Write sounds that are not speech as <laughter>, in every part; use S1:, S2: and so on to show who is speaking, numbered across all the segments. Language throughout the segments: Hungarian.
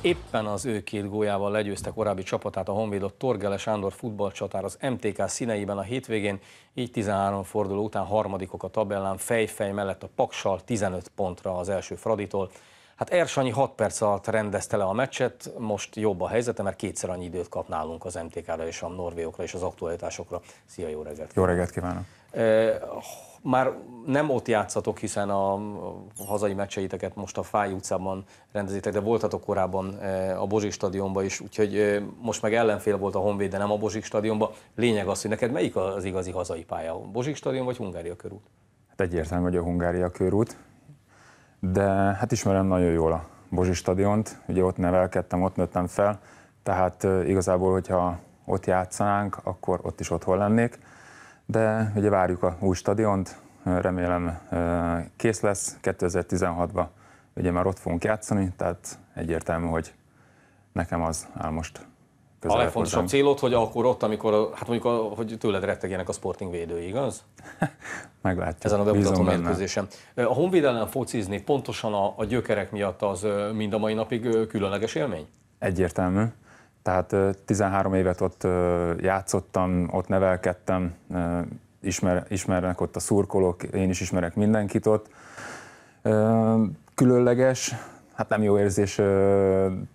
S1: éppen az ő két gólyával legyőzte korábbi csapatát a honvédott Torgele Sándor futballcsatár az MTK színeiben a hétvégén, így 13 forduló után harmadikok a tabellán, fejfej mellett a Paksal 15 pontra az első Fraditól. Hát Ersanyi 6 perc alatt rendezte le a meccset, most jobb a helyzete, mert kétszer annyi időt kap nálunk az MTK-ra és a norvégokra és az aktualitásokra. Szia, jó reggelt! Jó
S2: reggelt kívánok!
S1: már nem ott játszatok, hiszen a, hazai meccseiteket most a Fáj utcában rendezitek, de voltatok korábban eh, a Bozsik stadionban is, úgyhogy eh, most meg ellenfél volt a Honvéd, de nem a Bozsik stadionban. Lényeg az, hogy neked melyik az igazi hazai pálya, a Bozsik stadion vagy Hungária körút?
S2: Hát egyértelmű, hogy a Hungária körút, de hát ismerem nagyon jól a Bozsik stadiont, ugye ott nevelkedtem, ott nőttem fel, tehát eh, igazából, hogyha ott játszanánk, akkor ott is otthon lennék de ugye várjuk a új stadiont, remélem kész lesz, 2016-ban ugye már ott fogunk játszani, tehát egyértelmű, hogy nekem az áll most a legfontosabb hozzám.
S1: célod, hogy akkor ott, amikor, hát mondjuk, hogy tőled rettegjenek a sporting védői, igaz?
S2: <laughs> Meglátjuk. Ezen a bemutató mérkőzésen.
S1: A Honvéd ellen focizni pontosan a, a gyökerek miatt az mind a mai napig különleges élmény?
S2: Egyértelmű. Tehát 13 évet ott játszottam, ott nevelkedtem, ismer, ismernek ott a szurkolók, én is ismerek mindenkit ott. Különleges, hát nem jó érzés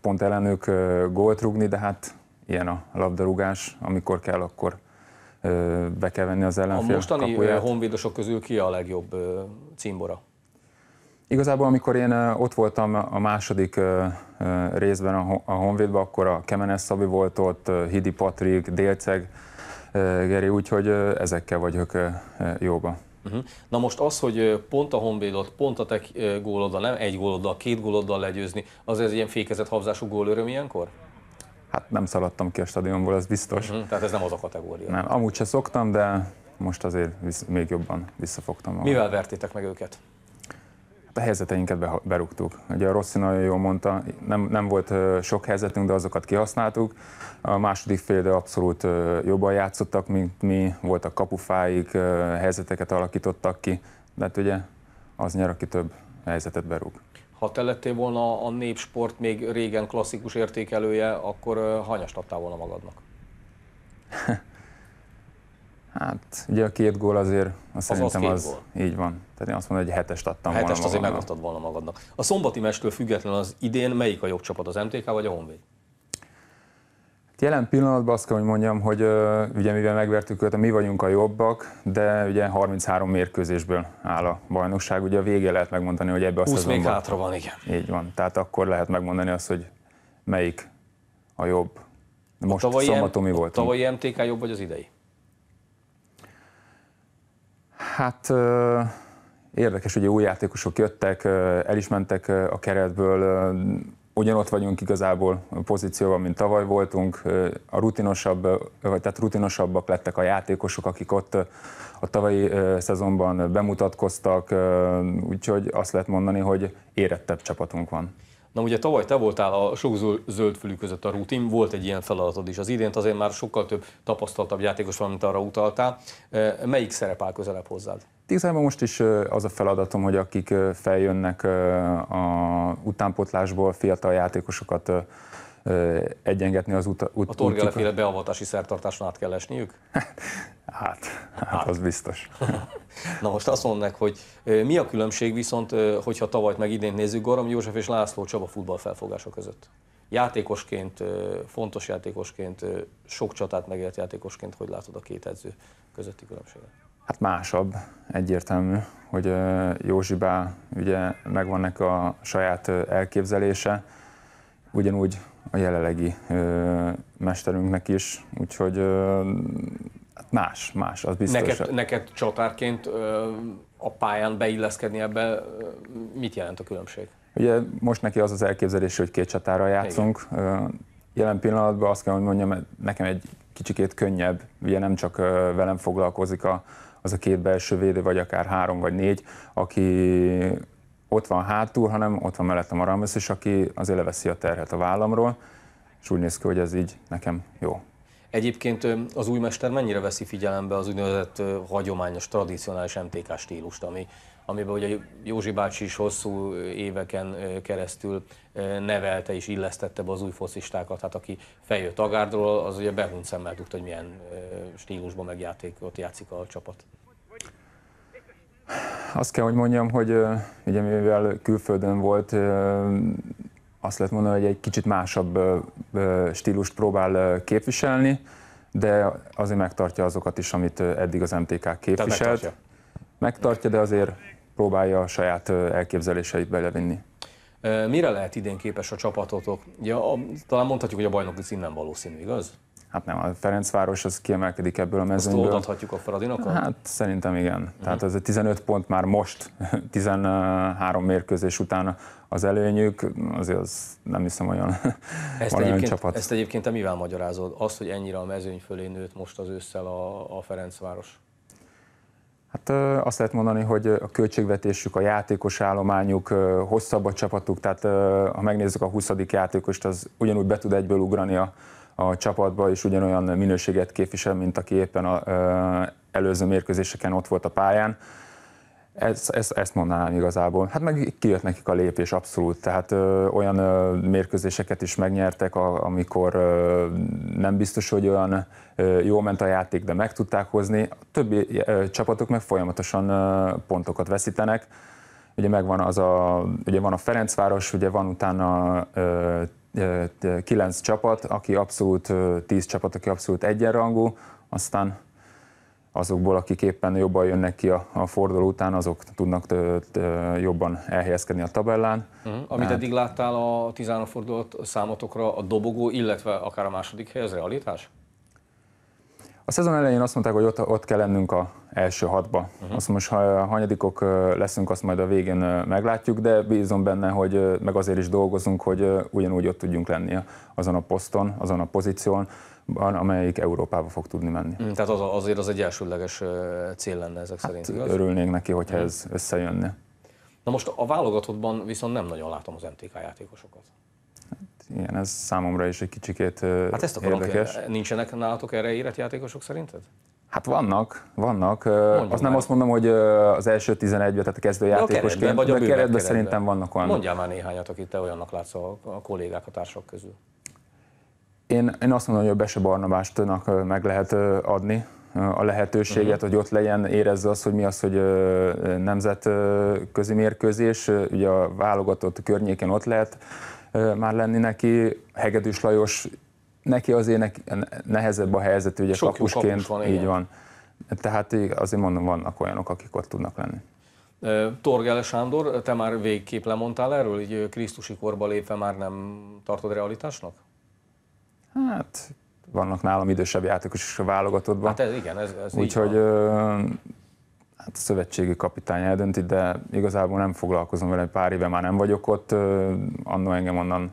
S2: pont ellenük gólt rugni, de hát ilyen a labdarúgás, amikor kell, akkor be kell venni az ellenfél A mostani kapuját.
S1: honvédosok közül ki a legjobb címbora?
S2: Igazából, amikor én ott voltam a második részben a Honvédben, akkor a Kemenes Szabi volt ott, Hidi Patrik, Délceg, Geri, úgyhogy ezekkel vagyok jóba.
S1: Uh-huh. Na most az, hogy pont a Honvédot, pont a te góloddal, nem egy góloddal, két góloddal legyőzni, az ez ilyen fékezett habzású gólöröm ilyenkor?
S2: Hát nem szaladtam ki a stadionból, az biztos. Uh-huh. Tehát ez nem az a kategória. Nem, amúgy se szoktam, de most azért még jobban visszafogtam. Magam. Mivel
S1: vertétek meg őket?
S2: a helyzeteinket berúgtuk. Ugye a Rossi nagyon jól mondta, nem, nem volt sok helyzetünk, de azokat kihasználtuk. A második fél abszolút jobban játszottak, mint mi, voltak kapufáik, helyzeteket alakítottak ki, de hát ugye az nyer, aki több helyzetet berúg.
S1: Ha te lettél volna a népsport még régen klasszikus értékelője, akkor hanyast adtál volna magadnak? <laughs>
S2: Hát, ugye a két gól azért azt az szerintem az, az így van. Tehát én azt mondom, hogy hetest adtam a hetest volna azért megadtad
S1: volna magadnak. A szombati mestől független az idén melyik a jobb csapat, az MTK vagy a Honvéd?
S2: Hát jelen pillanatban azt kell, hogy mondjam, hogy ugye mivel megvertük őt, mi vagyunk a jobbak, de ugye 33 mérkőzésből áll a bajnokság. Ugye a vége lehet megmondani, hogy ebbe a 20 szezonban... még hátra
S1: van, igen. Így
S2: van. Tehát akkor lehet megmondani azt, hogy melyik a jobb. Most a szombaton mi volt? A tavalyi
S1: MTK jobb vagy az idei?
S2: Hát érdekes, hogy új játékosok jöttek, el is mentek a keretből, ugyanott vagyunk igazából pozícióban, mint tavaly voltunk, a rutinosabb, vagy tehát rutinosabbak lettek a játékosok, akik ott a tavalyi szezonban bemutatkoztak, úgyhogy azt lehet mondani, hogy érettebb csapatunk van.
S1: Na ugye tavaly te voltál a sok zöldfülű között a rutin, volt egy ilyen feladatod is. Az idén azért már sokkal több tapasztaltabb játékos van, mint arra utaltál. Melyik szerep áll közelebb hozzád?
S2: Igazából most is az a feladatom, hogy akik feljönnek a utánpotlásból, fiatal játékosokat egyengetni az út. a torgeleféle
S1: beavatási szertartáson át kell esniük? Hát, <laughs>
S2: hát, hát az biztos.
S1: <laughs> Na most azt mondom hogy mi a különbség viszont, hogyha tavalyt meg idén nézzük, Garam József és László Csaba futball felfogása között? Játékosként, fontos játékosként, sok csatát megélt játékosként, hogy látod a két edző közötti különbséget?
S2: Hát másabb, egyértelmű, hogy Józsibá ugye megvan neki a saját elképzelése, ugyanúgy a jelenlegi ö, mesterünknek is, úgyhogy ö, hát más, más, az biztos. Neked,
S1: neked csatárként ö, a pályán beilleszkedni ebbe mit jelent a különbség?
S2: Ugye most neki az az elképzelés, hogy két csatára játszunk. Igen. Jelen pillanatban azt kell, hogy mondjam, nekem egy kicsikét könnyebb, ugye nem csak velem foglalkozik a, az a két belső védő, vagy akár három vagy négy, aki, ott van hátul, hanem ott van mellettem a Ramos is, aki azért leveszi a terhet a vállamról, és úgy néz ki, hogy ez így nekem jó.
S1: Egyébként az új mester mennyire veszi figyelembe az úgynevezett hagyományos, tradicionális MTK stílust, ami, amiben ugye Józsi bácsi is hosszú éveken keresztül nevelte és illesztette be az új focistákat, hát aki feljött Agárdról, az ugye behunt szemmel tudta, hogy milyen stílusban megjátékot játszik a csapat
S2: azt kell, hogy mondjam, hogy ugye mivel külföldön volt, azt lehet mondani, hogy egy kicsit másabb stílust próbál képviselni, de azért megtartja azokat is, amit eddig az MTK képviselt. Megtartja. megtartja, de azért próbálja a saját elképzeléseit belevinni.
S1: Mire lehet idén képes a csapatotok? Ja,
S2: talán mondhatjuk, hogy a
S1: bajnoki cím nem valószínű, igaz?
S2: Hát nem, a Ferencváros az kiemelkedik ebből a mezőnyből. Azt
S1: adhatjuk a Fradinokat? Hát
S2: szerintem igen. Uh-huh. Tehát ez a 15 pont már most, 13 <laughs> mérkőzés után az előnyük, azért az nem hiszem olyan, ezt <laughs> olyan csapat. Ezt
S1: egyébként te mivel magyarázod? Azt, hogy ennyire a mezőny fölé nőtt most az ősszel a, a Ferencváros?
S2: Hát azt lehet mondani, hogy a költségvetésük, a játékos állományuk, hosszabb a csapatuk, tehát ha megnézzük a 20. játékost, az ugyanúgy be tud egyből ugrani a a csapatba, és ugyanolyan minőséget képvisel, mint aki éppen a, előző mérkőzéseken ott volt a pályán. Ezt, ezt, ezt mondanám igazából. Hát meg kijött nekik a lépés abszolút, tehát ö, olyan ö, mérkőzéseket is megnyertek, a, amikor ö, nem biztos, hogy olyan ö, jó ment a játék, de meg tudták hozni. A többi ö, csapatok meg folyamatosan ö, pontokat veszítenek. Ugye megvan az a, ugye van a Ferencváros, ugye van utána ö, kilenc csapat, aki abszolút tíz csapat, aki abszolút egyenrangú, aztán azokból, akik éppen jobban jönnek ki a, a forduló után, azok tudnak tő, tő, jobban elhelyezkedni a tabellán. Uh-huh. Amit Mert... Hát- eddig
S1: láttál a 13 fordulat számotokra, a dobogó, illetve akár a második hely, az realitás?
S2: A szezon elején azt mondták, hogy ott, ott kell lennünk a első hatba. Uh-huh. Azt most, ha hanyadikok leszünk, azt majd a végén meglátjuk, de bízom benne, hogy meg azért is dolgozunk, hogy ugyanúgy ott tudjunk lenni azon a poszton, azon a pozíción, amelyik Európába fog tudni menni. Mm, tehát
S1: az, azért az egy elsődleges cél lenne ezek hát szerint, igaz? Örülnék
S2: neki, hogyha mhm. ez összejönne.
S1: Na most a válogatottban viszont nem nagyon látom az MTK játékosokat.
S2: Igen, ez számomra is egy kicsikét Hát ezt akarom érdekes. Kérde.
S1: Nincsenek nálatok erre érett játékosok szerinted?
S2: Hát vannak, vannak. Mondjuk azt nem már. azt mondom, hogy az első 11 tehát a kezdőjátékosként, játékosként, de a keretben szerintem vannak olyan. Mondjál már
S1: néhányat, akit te olyannak látsz a, a kollégák, a társak közül.
S2: Én, én azt mondom, hogy a Bese Barnabástnak meg lehet adni a lehetőséget, uh-huh. hogy ott legyen, érezze azt, hogy mi az, hogy nemzetközi mérkőzés, ugye a válogatott környéken ott lehet, már lenni neki. Hegedűs Lajos, neki azért neki nehezebb a helyzet, ugye Sok kapusként. van, így igen. van. Tehát azért mondom, vannak olyanok, akik ott tudnak lenni.
S1: Torgele Sándor, te már végképp lemondtál erről, így Krisztusi korba lépve már nem tartod realitásnak?
S2: Hát vannak nálam idősebb játékos is a válogatottban. Hát ez igen, ez, ez Úgyhogy hát a szövetségi kapitány eldönti, de igazából nem foglalkozom vele, pár éve már nem vagyok ott. Annó engem onnan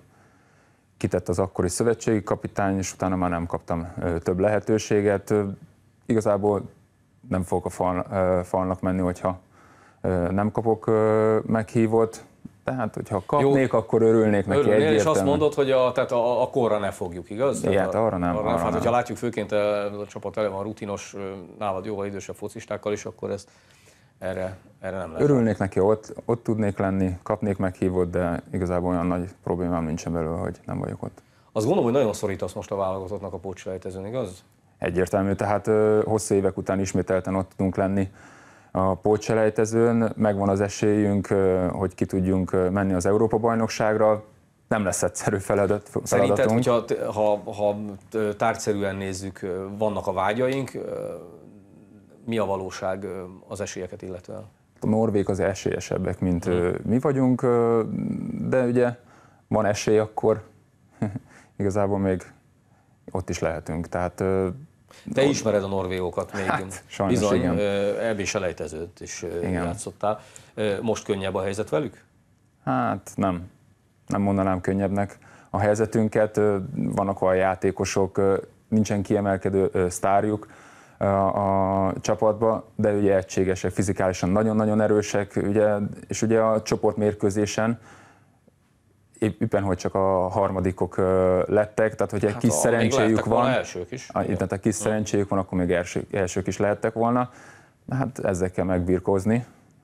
S2: kitett az akkori szövetségi kapitány, és utána már nem kaptam több lehetőséget. Igazából nem fogok a falnak menni, hogyha nem kapok meghívót tehát hogyha kapnék, Jó. akkor örülnék neki Örülnél, egyértelműen. és azt mondod,
S1: hogy a, tehát a, a korra ne fogjuk, igaz? Igen, hát arra nem. Arra, arra hát, nem. hogyha látjuk főként a, eh, a csapat tele van rutinos, eh, nálad jóval idősebb focistákkal is, akkor ezt erre, erre nem lehet. Örülnék
S2: neki, ott, ott tudnék lenni, kapnék meghívót, de igazából olyan nagy problémám nincsen belőle, hogy nem vagyok ott.
S1: Azt gondolom, hogy nagyon szorítasz most a válogatottnak a pócsrejtezőn, igaz?
S2: Egyértelmű, tehát ö, eh, hosszú évek után ismételten ott tudunk lenni a pótselejtezőn, megvan az esélyünk, hogy ki tudjunk menni az Európa-bajnokságra, nem lesz egyszerű feladat, feladatunk.
S1: Szerinted, hogyha, ha, ha tárgyszerűen nézzük, vannak a vágyaink, mi a valóság az esélyeket illetően?
S2: A norvég az esélyesebbek, mint hmm. mi vagyunk, de ugye van esély, akkor <laughs> igazából még ott is lehetünk. Tehát te Nor- ismered
S1: a norvégokat
S2: még. Hát, sajnos, Bizony, igen.
S1: Eb is elejtezőt is igen. játszottál. Most könnyebb a helyzet velük?
S2: Hát nem. Nem mondanám könnyebbnek a helyzetünket. Vannak olyan játékosok, nincsen kiemelkedő sztárjuk, a, a csapatba, de ugye egységesek, fizikálisan nagyon-nagyon erősek, ugye, és ugye a csoportmérkőzésen éppen hogy csak a harmadikok lettek, tehát hogy egy hát, kis szerencséjük van,
S1: elsők is. A, tehát a
S2: kis szerencséjük van, akkor még elsők, elsők is lehettek volna. Hát ezzel kell megbirkózni.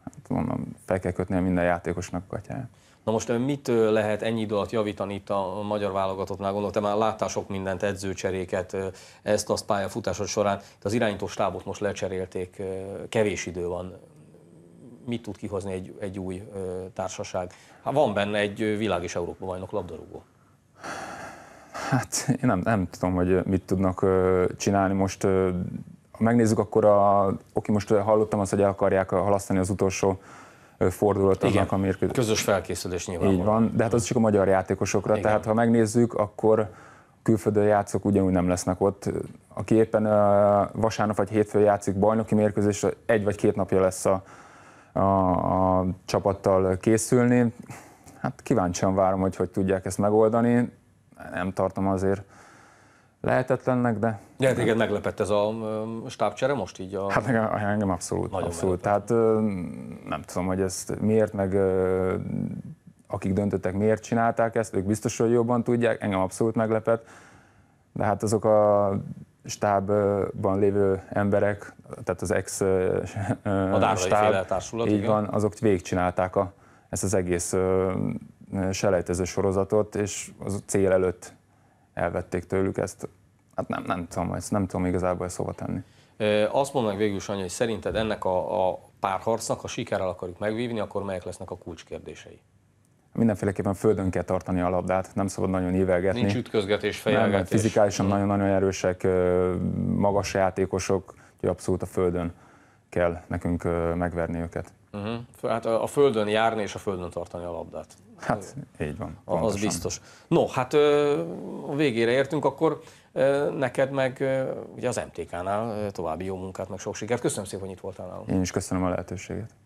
S2: Hát mondom, fel kell kötni minden játékosnak a katyáját.
S1: Na most mit lehet ennyi idő alatt javítani itt a magyar válogatottnál? Gondoltam, már láttál sok mindent, edzőcseréket, ezt azt pályafutásod során. Itt az irányító stábot most lecserélték, kevés idő van mit tud kihozni egy, egy új ö, társaság? Hát van benne egy világ és Európa bajnok labdarúgó.
S2: Hát én nem, nem tudom, hogy mit tudnak ö, csinálni most. Ö, ha megnézzük, akkor a, oké, most hallottam azt, hogy el akarják halasztani az utolsó fordulat Igen, annak a mérkőzés. közös
S1: felkészülés nyilván. Így
S2: van, de hát az csak a magyar játékosokra, Igen. tehát ha megnézzük, akkor külföldön játszók ugyanúgy nem lesznek ott. Aki éppen vasárnap vagy hétfőn játszik bajnoki mérkőzésre, egy vagy két napja lesz a a, a csapattal készülni. Hát kíváncsian várom, hogy hogy tudják ezt megoldani. Nem tartom azért lehetetlennek, de...
S1: Ja, hát igen, meglepett ez a um, stábcsere most így? A... Hát
S2: engem, engem abszolút, Nagyon abszolút. Meglepett. Tehát nem tudom, hogy ezt miért, meg akik döntöttek, miért csinálták ezt, ők biztos, hogy jobban tudják, engem abszolút meglepett, de hát azok a stábban lévő emberek, tehát az ex a stáb, társulat, így igen. van, azok végigcsinálták a, ezt az egész selejtező sorozatot, és az cél előtt elvették tőlük ezt. Hát nem, nem tudom, ezt nem tudom igazából ezt hova tenni.
S1: Azt meg végül, Sanyi, hogy szerinted ennek a, a párharcnak, ha sikerrel akarjuk megvívni, akkor melyek lesznek a kulcskérdései?
S2: mindenféleképpen földön kell tartani a labdát, nem szabad nagyon ívelgetni. Nincs ütközgetés, fejelgetés. Nem, fizikálisan hm. nagyon-nagyon erősek, magas játékosok, hogy abszolút a földön kell nekünk megverni őket.
S1: Uh-huh. Hát a földön járni és a földön tartani a labdát. Hát így van.
S2: Pontosan. Az biztos.
S1: No, hát a végére értünk, akkor neked meg ugye az MTK-nál további jó munkát, meg sok sikert. Köszönöm szépen, hogy itt voltál nálunk.
S2: Én is köszönöm a lehetőséget.